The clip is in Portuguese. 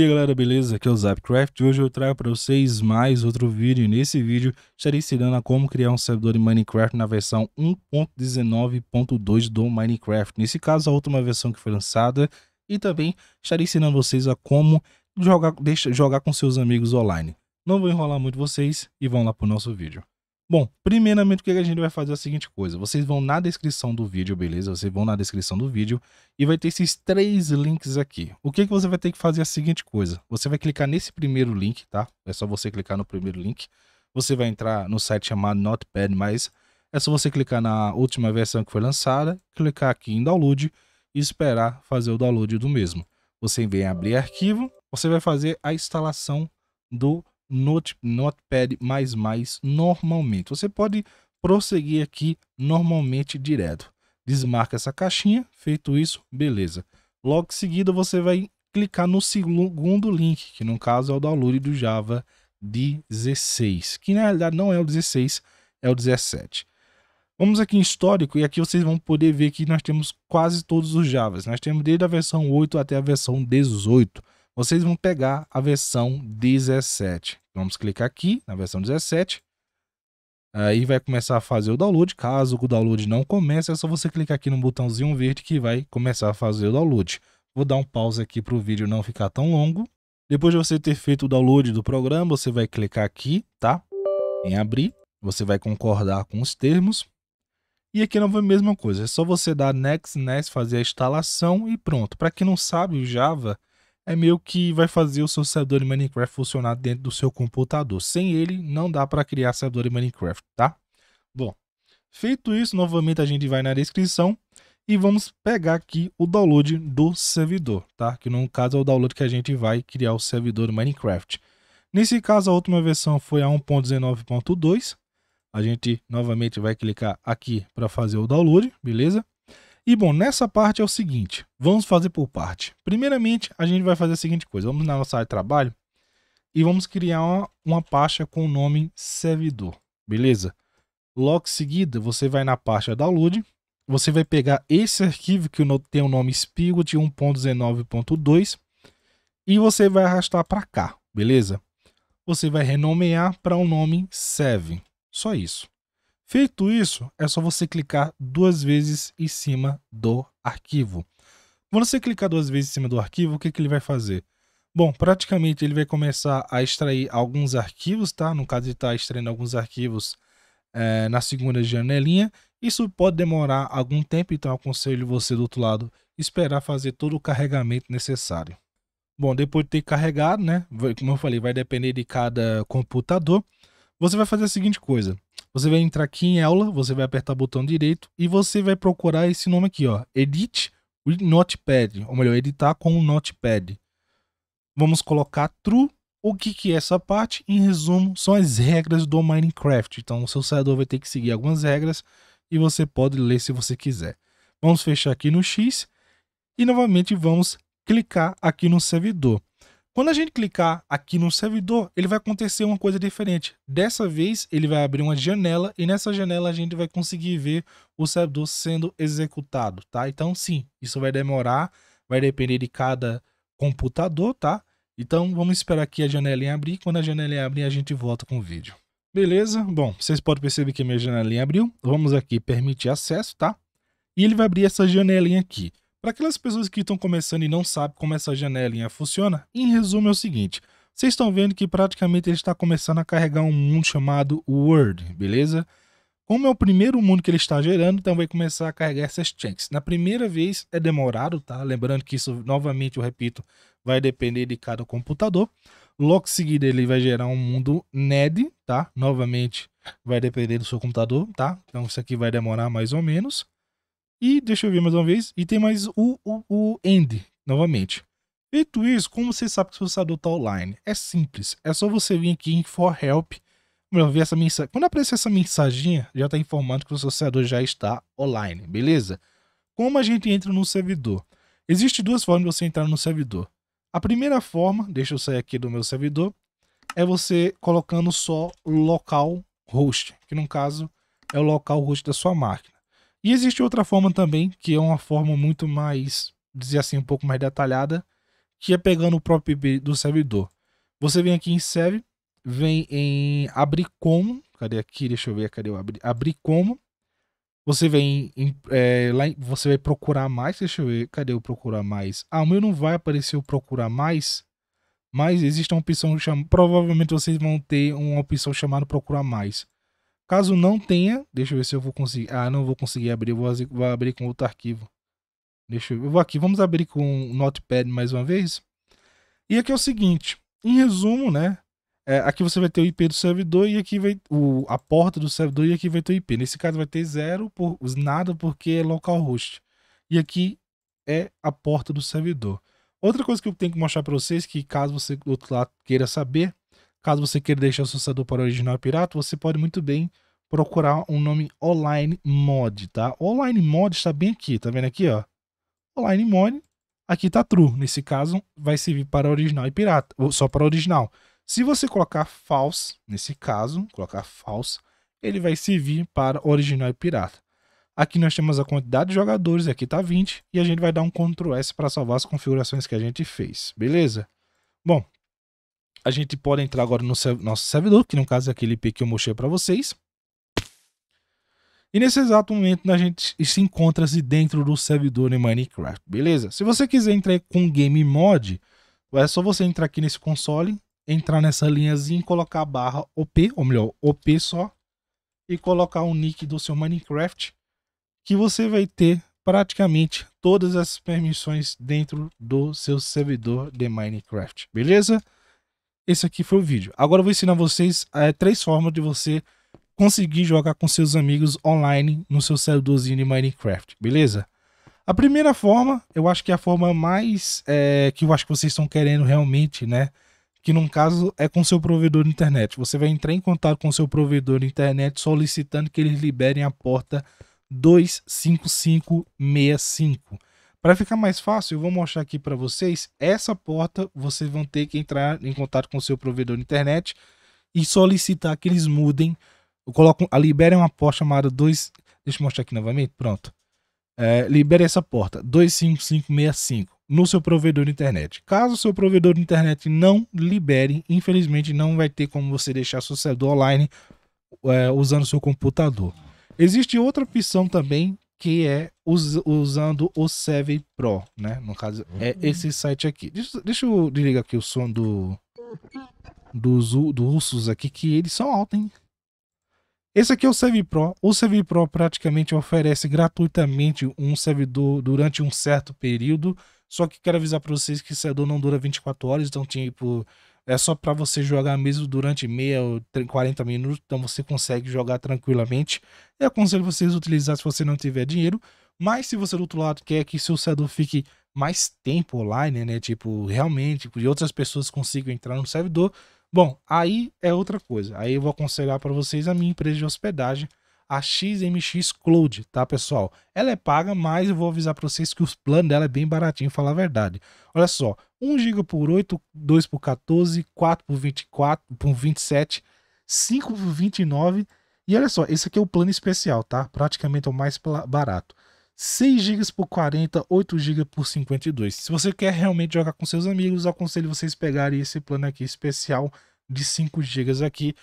E aí galera, beleza? Aqui é o Zapcraft e hoje eu trago para vocês mais outro vídeo. Nesse vídeo estarei ensinando a como criar um servidor de Minecraft na versão 1.19.2 do Minecraft. Nesse caso, a última versão que foi lançada. E também estarei ensinando vocês a como jogar, deixa, jogar com seus amigos online. Não vou enrolar muito vocês e vamos lá para o nosso vídeo. Bom, primeiramente o que a gente vai fazer é a seguinte coisa. Vocês vão na descrição do vídeo, beleza? Vocês vão na descrição do vídeo e vai ter esses três links aqui. O que, que você vai ter que fazer é a seguinte coisa. Você vai clicar nesse primeiro link, tá? É só você clicar no primeiro link. Você vai entrar no site chamado Notepad+, mas é só você clicar na última versão que foi lançada, clicar aqui em download e esperar fazer o download do mesmo. Você vem abrir arquivo, você vai fazer a instalação do Note, Notepad++ normalmente. Você pode prosseguir aqui normalmente direto. Desmarca essa caixinha, feito isso, beleza. Logo em seguida você vai clicar no segundo link, que no caso é o download do Java 16, que na realidade não é o 16, é o 17. Vamos aqui em histórico e aqui vocês vão poder ver que nós temos quase todos os Javas. Nós temos desde a versão 8 até a versão 18 vocês vão pegar a versão 17. Vamos clicar aqui na versão 17. Aí vai começar a fazer o download. Caso o download não comece, é só você clicar aqui no botãozinho verde que vai começar a fazer o download. Vou dar um pause aqui para o vídeo não ficar tão longo. Depois de você ter feito o download do programa, você vai clicar aqui, tá? Em abrir. Você vai concordar com os termos. E aqui não foi a mesma coisa, é só você dar next, next, fazer a instalação e pronto. Para quem não sabe, o Java é meio que vai fazer o seu servidor de Minecraft funcionar dentro do seu computador. Sem ele, não dá para criar servidor de Minecraft, tá? Bom, feito isso, novamente a gente vai na descrição e vamos pegar aqui o download do servidor, tá? Que no caso é o download que a gente vai criar o servidor Minecraft. Nesse caso, a última versão foi a 1.19.2. A gente novamente vai clicar aqui para fazer o download, beleza? E bom, nessa parte é o seguinte, vamos fazer por parte. Primeiramente, a gente vai fazer a seguinte coisa, vamos na nossa área de trabalho e vamos criar uma, uma pasta com o nome servidor, beleza? Logo em seguida, você vai na pasta download, você vai pegar esse arquivo que tem o nome Spigot 1.19.2 e você vai arrastar para cá, beleza? Você vai renomear para o um nome save. só isso. Feito isso, é só você clicar duas vezes em cima do arquivo. Quando você clicar duas vezes em cima do arquivo, o que, que ele vai fazer? Bom, praticamente ele vai começar a extrair alguns arquivos, tá? No caso, ele está extraindo alguns arquivos é, na segunda janelinha. Isso pode demorar algum tempo, então aconselho você do outro lado esperar fazer todo o carregamento necessário. Bom, depois de ter carregado, né? Como eu falei, vai depender de cada computador. Você vai fazer a seguinte coisa você vai entrar aqui em aula, você vai apertar o botão direito e você vai procurar esse nome aqui, ó, Edit with Notepad, ou melhor, editar com o Notepad. Vamos colocar true. O que, que é essa parte? Em resumo, são as regras do Minecraft. Então, o seu servidor vai ter que seguir algumas regras e você pode ler se você quiser. Vamos fechar aqui no X e novamente vamos clicar aqui no servidor. Quando a gente clicar aqui no servidor, ele vai acontecer uma coisa diferente. Dessa vez, ele vai abrir uma janela e nessa janela a gente vai conseguir ver o servidor sendo executado, tá? Então, sim, isso vai demorar, vai depender de cada computador, tá? Então, vamos esperar aqui a janelinha abrir. Quando a janelinha abrir, a gente volta com o vídeo. Beleza? Bom, vocês podem perceber que minha janelinha abriu. Vamos aqui, permitir acesso, tá? E ele vai abrir essa janelinha aqui. Para aquelas pessoas que estão começando e não sabem como essa janelinha funciona, em resumo é o seguinte: vocês estão vendo que praticamente ele está começando a carregar um mundo chamado Word, beleza? Como é o primeiro mundo que ele está gerando, então vai começar a carregar essas chunks. Na primeira vez é demorado, tá? Lembrando que isso, novamente, eu repito, vai depender de cada computador. Logo em seguida ele vai gerar um mundo NED, tá? Novamente vai depender do seu computador, tá? Então isso aqui vai demorar mais ou menos. E deixa eu ver mais uma vez. E tem mais o, o, o end, novamente. Feito isso, como você sabe que o servidor está online? É simples. É só você vir aqui em for help. Melhor ver essa mensagem. Quando aparecer essa mensagem, já está informando que o servidor já está online, beleza? Como a gente entra no servidor? Existem duas formas de você entrar no servidor. A primeira forma, deixa eu sair aqui do meu servidor, é você colocando só local host, que no caso é o local host da sua máquina. E existe outra forma também, que é uma forma muito mais, dizer assim, um pouco mais detalhada, que é pegando o próprio IP do servidor. Você vem aqui em serve, vem em abrir como, cadê aqui, deixa eu ver, cadê o abrir, abrir como, você vem em, é, lá, você vai procurar mais, deixa eu ver, cadê o procurar mais? Ah, o meu não vai aparecer o procurar mais, mas existe uma opção, chama, provavelmente vocês vão ter uma opção chamada procurar mais. Caso não tenha, deixa eu ver se eu vou conseguir. Ah, não vou conseguir abrir, vou, vou abrir com outro arquivo. Deixa eu, eu vou aqui, vamos abrir com o Notepad mais uma vez. E aqui é o seguinte, em resumo, né? É, aqui você vai ter o IP do servidor e aqui vai o, a porta do servidor e aqui vai ter o IP. Nesse caso vai ter zero por nada porque é localhost. E aqui é a porta do servidor. Outra coisa que eu tenho que mostrar para vocês que caso você do outro lado queira saber Caso você queira deixar o seu para original pirata, você pode muito bem procurar um nome online mod, tá? Online mod está bem aqui, tá vendo aqui, ó? Online mod, aqui tá true. Nesse caso, vai servir para original e pirata, ou só para original. Se você colocar false, nesse caso, colocar false, ele vai servir para original e pirata. Aqui nós temos a quantidade de jogadores, aqui tá 20, e a gente vai dar um Ctrl S para salvar as configurações que a gente fez, beleza? Bom, a gente pode entrar agora no nosso servidor, que no caso é aquele IP que eu mostrei para vocês. E nesse exato momento a gente se encontra-se dentro do servidor em Minecraft, beleza? Se você quiser entrar com Game Mod, é só você entrar aqui nesse console, entrar nessa linhazinha e colocar a barra OP, ou melhor, OP só, e colocar o nick do seu Minecraft, que você vai ter praticamente todas as permissões dentro do seu servidor de Minecraft, beleza? esse aqui foi o vídeo. Agora eu vou ensinar vocês é, três formas de você conseguir jogar com seus amigos online no seu servidorzinho de Minecraft, beleza? A primeira forma, eu acho que é a forma mais é, que eu acho que vocês estão querendo realmente, né? Que no caso é com seu provedor de internet. Você vai entrar em contato com seu provedor de internet solicitando que eles liberem a porta 25565. Para ficar mais fácil, eu vou mostrar aqui para vocês. Essa porta vocês vão ter que entrar em contato com o seu provedor de internet e solicitar que eles mudem. Colocam, ah, liberem uma porta chamada 2. Deixa eu mostrar aqui novamente. Pronto. É, libere essa porta 25565 no seu provedor de internet. Caso o seu provedor de internet não libere, infelizmente não vai ter como você deixar seu servidor online é, usando seu computador. Existe outra opção também que é us usando o 7 Pro, né? No caso, é uhum. esse site aqui. Deixa, deixa eu desligar aqui o som do, dos, dos russos aqui, que eles são altos, hein? Esse aqui é o 7 Pro. O 7 Pro praticamente oferece gratuitamente um servidor durante um certo período. Só que quero avisar para vocês que o servidor não dura 24 horas, então tipo é só para você jogar mesmo durante meia ou 40 minutos, então você consegue jogar tranquilamente. Eu aconselho vocês a utilizar se você não tiver dinheiro, mas se você do outro lado quer que seu servidor fique mais tempo online, né, tipo, realmente, e outras pessoas consigam entrar no servidor, bom, aí é outra coisa. Aí eu vou aconselhar para vocês a minha empresa de hospedagem, a XMX Cloud, tá, pessoal? Ela é paga, mas eu vou avisar para vocês que o plano dela é bem baratinho, falar a verdade. Olha só, 1 GB por 8, 2 por 14, 4 por 24, por 27, 5 por 29. E olha só, esse aqui é o plano especial, tá? Praticamente é o mais barato. 6 GB por 40, 8 GB por 52. Se você quer realmente jogar com seus amigos, aconselho vocês pegarem esse plano aqui especial de 5 GB aqui